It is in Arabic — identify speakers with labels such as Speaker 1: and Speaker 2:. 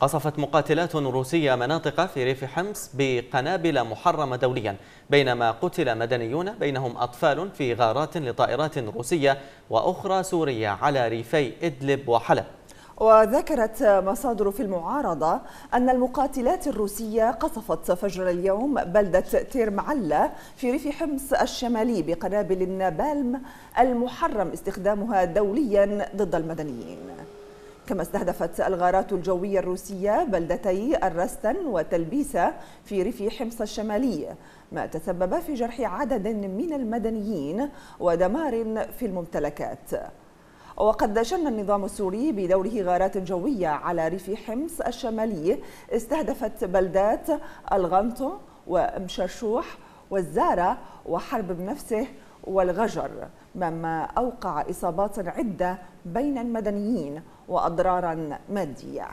Speaker 1: قصفت مقاتلات روسية مناطق في ريف حمص بقنابل محرمة دوليا بينما قتل مدنيون بينهم أطفال في غارات لطائرات روسية وأخرى سورية على ريفي إدلب وحلب
Speaker 2: وذكرت مصادر في المعارضة أن المقاتلات الروسية قصفت فجر اليوم بلدة تير معلة في ريف حمص الشمالي بقنابل النابالم المحرم استخدامها دوليا ضد المدنيين كما استهدفت الغارات الجوية الروسية بلدتي الرستن وتلبيسة في ريف حمص الشمالي ما تسبب في جرح عدد من المدنيين ودمار في الممتلكات وقد شن النظام السوري بدوره غارات جوية على ريف حمص الشمالي استهدفت بلدات الغنطو وامشرشوح والزارة وحرب بنفسه والغجر مما أوقع إصابات عدة بين المدنيين وأضرارا مادية